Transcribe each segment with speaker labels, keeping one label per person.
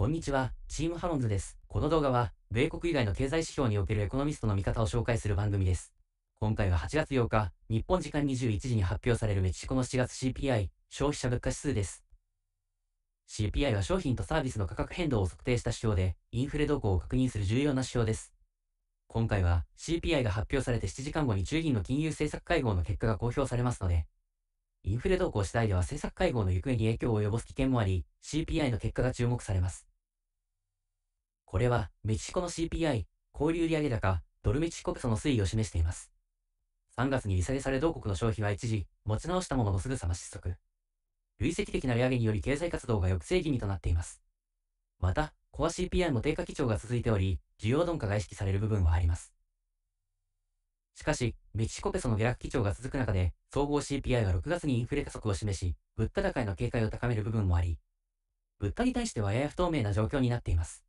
Speaker 1: こんにちは、チームハロンズです。この動画は、米国以外の経済指標におけるエコノミストの見方を紹介する番組です。今回は8月8日、日本時間21時に発表されるメキシコの7月 CPI、消費者物価指数です。CPI は商品とサービスの価格変動を測定した指標で、インフレ動向を確認する重要な指標です。今回は CPI が発表されて7時間後に中銀の金融政策会合の結果が公表されますので、インフレ動向次第では政策会合の行方に影響を及ぼす危険もあり、CPI の結果が注目されます。これは、メキシコの CPI、交流利上高、ドルメキシコペソの推移を示しています。3月に利下げされ同国の消費は一時、持ち直したもののすぐさま失速。累積的な利上げにより経済活動が抑制気味となっています。また、コア CPI も低下基調が続いており、需要鈍化が意識される部分はあります。しかし、メキシコペソの下落基調が続く中で、総合 CPI が6月にインフレ加速を示し、物価高への警戒を高める部分もあり、物価に対してはやや不透明な状況になっています。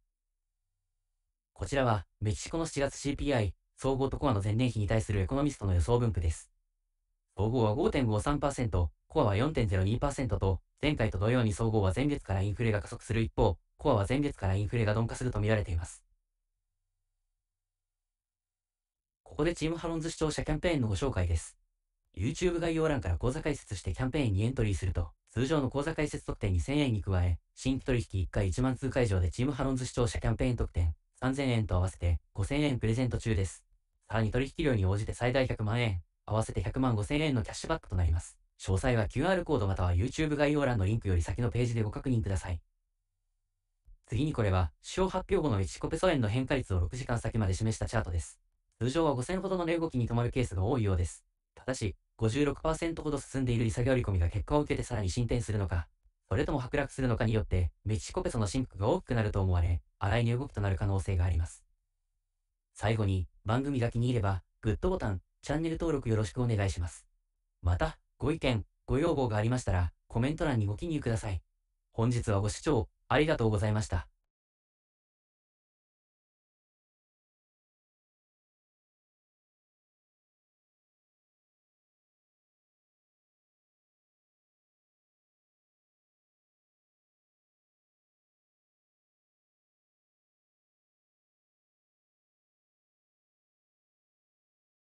Speaker 1: こちらは、メキシコの7月 CPI、総合とコアの前年比に対するエコノミストの予想分布です。総合は5.53%、コアは4.02%と、前回と同様に総合は前月からインフレが加速する一方、コアは前月からインフレが鈍化すると見られています。ここでチームハロンズ視聴者キャンペーンのご紹介です。YouTube 概要欄から講座解説してキャンペーンにエントリーすると、通常の講座解説特典2000円に加え、新規取引1回1万通会場でチームハロンズ視聴者キャンペーン特典、3000円と合わせて5000円プレゼント中です。さらに取引量に応じて最大100万円、合わせて100万5000円のキャッシュバックとなります。詳細は QR コードまたは YouTube 概要欄のリンクより先のページでご確認ください。次にこれは、使用発表後の1コペソ円の変化率を6時間先まで示したチャートです。通常は5000ほどの値動きに止まるケースが多いようです。ただし、56%ほど進んでいる利下げ織り込みが結果を受けてさらに進展するのか、それとも剥落するのかによって、メキシコペソの振幅が大きくなると思われ、荒い値動きとなる可能性があります。最後に、番組が気に入れば、グッドボタン、チャンネル登録よろしくお願いします。また、ご意見、ご要望がありましたら、コメント欄にご記入ください。本日はご視聴、ありがとうございました。